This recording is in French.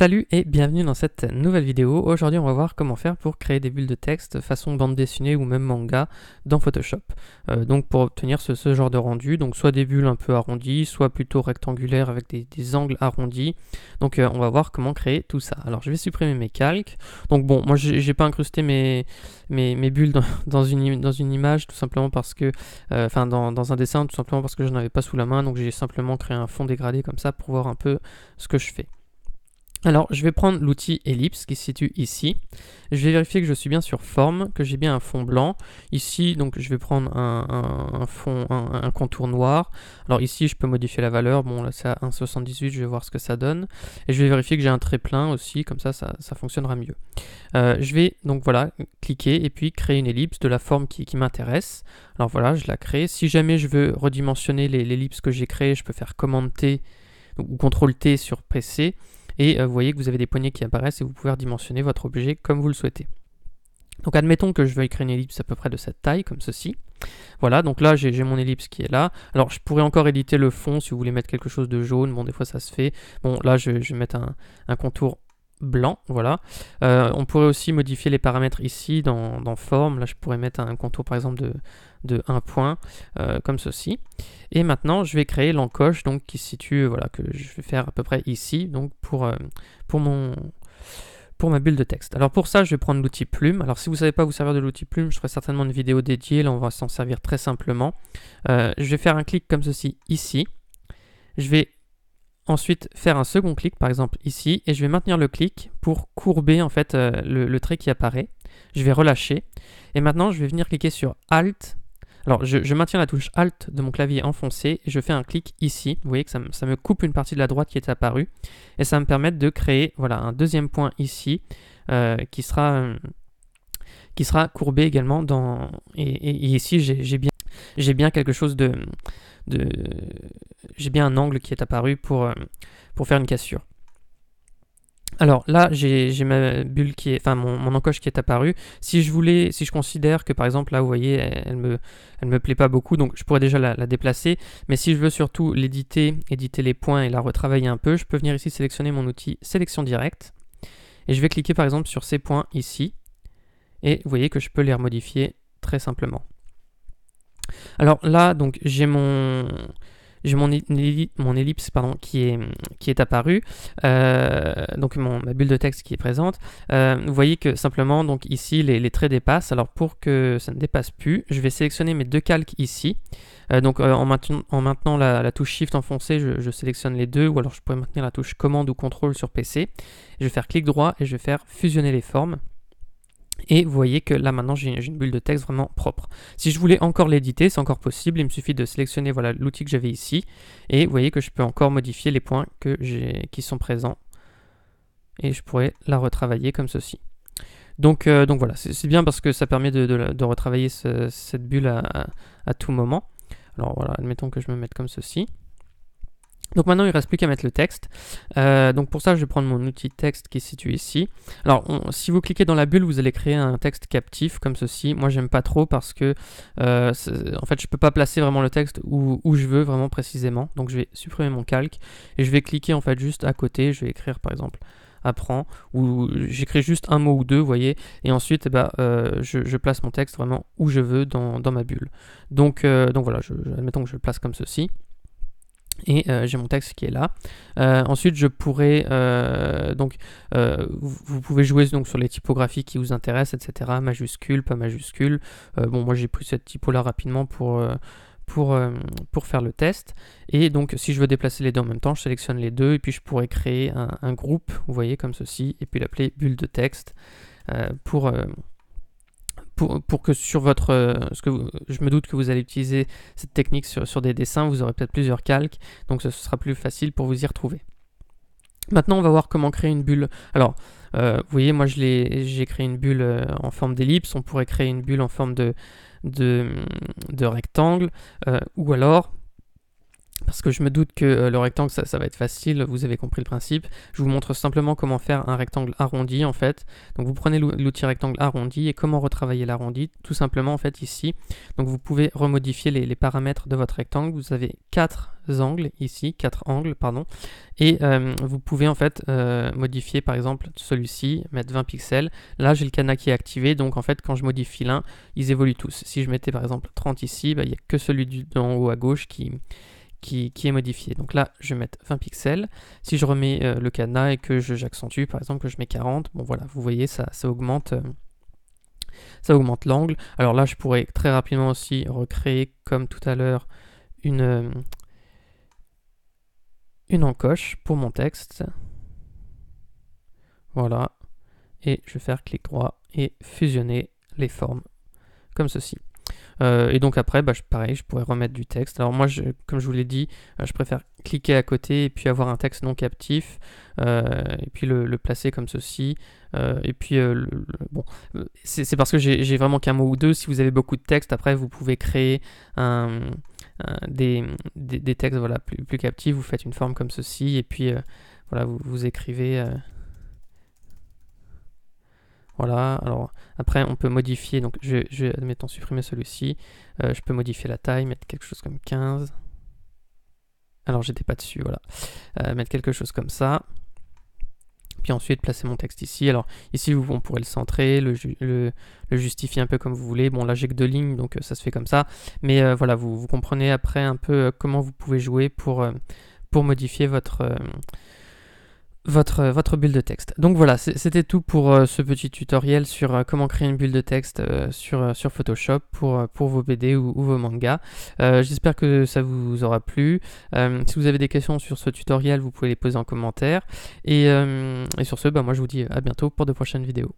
Salut et bienvenue dans cette nouvelle vidéo. Aujourd'hui, on va voir comment faire pour créer des bulles de texte façon bande dessinée ou même manga dans Photoshop. Euh, donc pour obtenir ce, genre de rendu, donc soit des bulles un peu arrondies, soit plutôt rectangulaires avec des, angles arrondis. Donc euh, on va voir comment créer tout ça. Alors je vais supprimer mes calques. Donc bon, moi j'ai pas incrusté mes, bulles dans, une, dans une image tout simplement parce que, euh, enfin dans, dans, un dessin tout simplement parce que je n'avais pas sous la main. Donc j'ai simplement créé un fond dégradé comme ça pour voir un peu ce que je fais. Alors, je vais prendre l'outil ellipse qui se situe ici. Je vais vérifier que je suis bien sur forme, que j'ai bien un fond blanc. Ici, donc, je vais prendre un, fond, un, contour noir. Alors ici, je peux modifier la valeur. Bon, là, c'est à 1,78, je vais voir ce que ça donne. Et je vais vérifier que j'ai un trait plein aussi, comme ça, ça, fonctionnera mieux. Euh, je vais, donc voilà, cliquer et puis créer une ellipse de la forme qui, m'intéresse. Alors voilà, je la crée. Si jamais je veux redimensionner l'ellipse que j'ai créée, je peux faire commande T ou CTRL T sur PC et euh, vous voyez que vous avez des poignées qui apparaissent et vous pouvez redimensionner votre objet comme vous le souhaitez. Donc admettons que je veuille créer une ellipse à peu près de cette taille, comme ceci. Voilà, donc là j'ai mon ellipse qui est là. Alors je pourrais encore éditer le fond si vous voulez mettre quelque chose de jaune, bon des fois ça se fait. Bon là je, vais mettre un contour blanc, voilà. Euh, on pourrait aussi modifier les paramètres ici dans, dans, forme. Là, je pourrais mettre un contour par exemple de, de 1 point, euh, comme ceci. Et maintenant, je vais créer l'encoche donc qui se situe, voilà, que je vais faire à peu près ici, donc pour, euh, pour mon pour ma bulle de texte. Alors pour ça, je vais prendre l'outil plume. Alors si vous ne savez pas vous servir de l'outil plume, je ferai certainement une vidéo dédiée. Là, on va s'en servir très simplement. je vais faire un clic comme ceci ici. Je vais Ensuite, faire un second clic, par exemple ici, et je vais maintenir le clic pour courber en fait euh, le, trait qui apparaît. Je vais relâcher. Et maintenant, je vais venir cliquer sur Alt. Alors, je, maintiens la touche Alt de mon clavier enfoncé et je fais un clic ici. Vous voyez que ça, me coupe une partie de la droite qui est apparue. Et ça me permet de créer voilà, un deuxième point ici euh, qui sera... Euh, qui sera courbé également dans... et ici, j'ai bien j'ai bien quelque chose de, j'ai bien un angle qui est apparu pour, euh, pour faire une cassure. Alors là, j'ai ma bulle qui est, enfin mon, encoche qui est apparue. Si je voulais, si je considère que par exemple là, vous voyez, elle, me, elle me plaît pas beaucoup, donc je pourrais déjà la, la déplacer. Mais si je veux surtout l'éditer, éditer les points et la retravailler un peu, je peux venir ici sélectionner mon outil sélection directe et je vais cliquer par exemple sur ces points ici. Et vous voyez que je peux les remodifier très simplement. Alors là, donc j'ai mon mon, ellipse pardon, qui, est, qui est apparue, euh, donc mon, ma bulle de texte qui est présente. Euh, vous voyez que simplement, donc ici, les, traits dépassent. Alors pour que ça ne dépasse plus, je vais sélectionner mes deux calques ici. Euh, donc en, maintenant, en maintenant la, touche Shift enfoncée, je, je, sélectionne les deux, ou alors je pourrais maintenir la touche Commande ou Contrôle sur PC. Je vais faire clic droit et je vais faire fusionner les formes. Et vous voyez que là maintenant j'ai une bulle de texte vraiment propre. Si je voulais encore l'éditer, c'est encore possible. Il me suffit de sélectionner voilà l'outil que j'avais ici. Et vous voyez que je peux encore modifier les points qui sont présents. Et je pourrais la retravailler comme ceci. Donc, euh, donc voilà, c'est bien parce que ça permet de, retravailler cette bulle à, tout moment. Alors voilà, admettons que je me mette comme ceci. Donc maintenant, il ne reste plus qu'à mettre le texte. Euh, donc pour ça, je vais prendre mon outil texte qui est situé ici. Alors, si vous cliquez dans la bulle, vous allez créer un texte captif comme ceci. Moi, j'aime pas trop parce que, je euh, en fait, je peux pas placer vraiment le texte où, je veux vraiment précisément. Donc je vais supprimer mon calque et je vais cliquer en fait juste à côté. Je vais écrire par exemple apprend ou j'écris juste un mot ou deux, vous voyez, et ensuite eh ben, euh, je, place mon texte vraiment où je veux dans, ma bulle. Donc, donc voilà, admettons que je le place comme ceci. Et euh, j'ai mon texte qui est là. Euh, ensuite, je pourrais euh, donc vous pouvez jouer donc sur les typographies qui vous intéressent, etc. Majuscule, pas majuscule. bon, moi j'ai pris cette typo là rapidement pour pour, pour faire le test. Et donc, si je veux déplacer les deux en même temps, je sélectionne les deux et puis je pourrais créer un, un groupe, vous voyez, comme ceci, et puis l'appeler bulle de texte pour pour, que sur votre. Euh, que je me doute que vous allez utiliser cette technique sur, des dessins, vous aurez peut-être plusieurs calques, donc ce sera plus facile pour vous y retrouver. Maintenant, on va voir comment créer une bulle. Alors, euh, vous voyez, moi j'ai créé une bulle euh, en forme d'ellipse, on pourrait créer une bulle en forme de, de rectangle, ou alors parce que je me doute que euh, le rectangle, ça, va être facile, vous avez compris le principe. Je vous montre simplement comment faire un rectangle arrondi en fait. Donc vous prenez l'outil rectangle arrondi et comment retravailler l'arrondi, tout simplement en fait ici. Donc vous pouvez remodifier les, paramètres de votre rectangle. Vous avez quatre angles ici, quatre angles, pardon. Et euh, vous pouvez en fait euh, modifier par exemple celui-ci, mettre 20 pixels. Là j'ai le cana qui est activé, donc en fait quand je modifie l'un, ils évoluent tous. Si je mettais par exemple 30 ici, bah, il n'y a que celui d'en haut à gauche qui qui, est modifié. Donc là, je vais mettre 20 pixels. Si je remets euh, le cadenas et que j'accentue, par exemple, que je mets 40, bon voilà, vous voyez, ça, ça augmente. Euh, ça augmente l'angle. Alors là, je pourrais très rapidement aussi recréer, comme tout à l'heure, une, euh, une encoche pour mon texte. Voilà. Et je vais faire clic droit et fusionner les formes comme ceci. Euh, et donc après, bah, pareil, je pourrais remettre du texte. Alors moi, comme je vous l'ai dit, euh, je préfère cliquer à côté et puis avoir un texte non captif, euh, et puis le, placer comme ceci. et puis, bon, c'est parce que j'ai vraiment qu'un mot ou deux. Si vous avez beaucoup de texte, après, vous pouvez créer des, textes voilà, plus, captifs. Vous faites une forme comme ceci, et puis voilà, vous écrivez. Voilà, alors après on peut modifier, donc je, vais admettons supprimer celui-ci. Euh, je peux modifier la taille, mettre quelque chose comme 15. Alors j'étais pas dessus, voilà. Euh, mettre quelque chose comme ça. Puis ensuite placer mon texte ici. Alors ici vous, on pourrait le centrer, le, justifier un peu comme vous voulez. Bon là j'ai que deux lignes donc euh, ça se fait comme ça. Mais voilà, vous, vous, comprenez après un peu comment vous pouvez jouer pour, pour modifier votre, votre, votre bulle de texte. Donc voilà, c'était tout pour euh, ce petit tutoriel sur euh, comment créer une bulle de texte euh, sur, sur Photoshop pour, pour vos BD ou, vos mangas. J'espère que ça vous aura plu. si vous avez des questions sur ce tutoriel, vous pouvez les poser en commentaire. Et, sur ce, bah, moi je vous dis à bientôt pour de prochaines vidéos.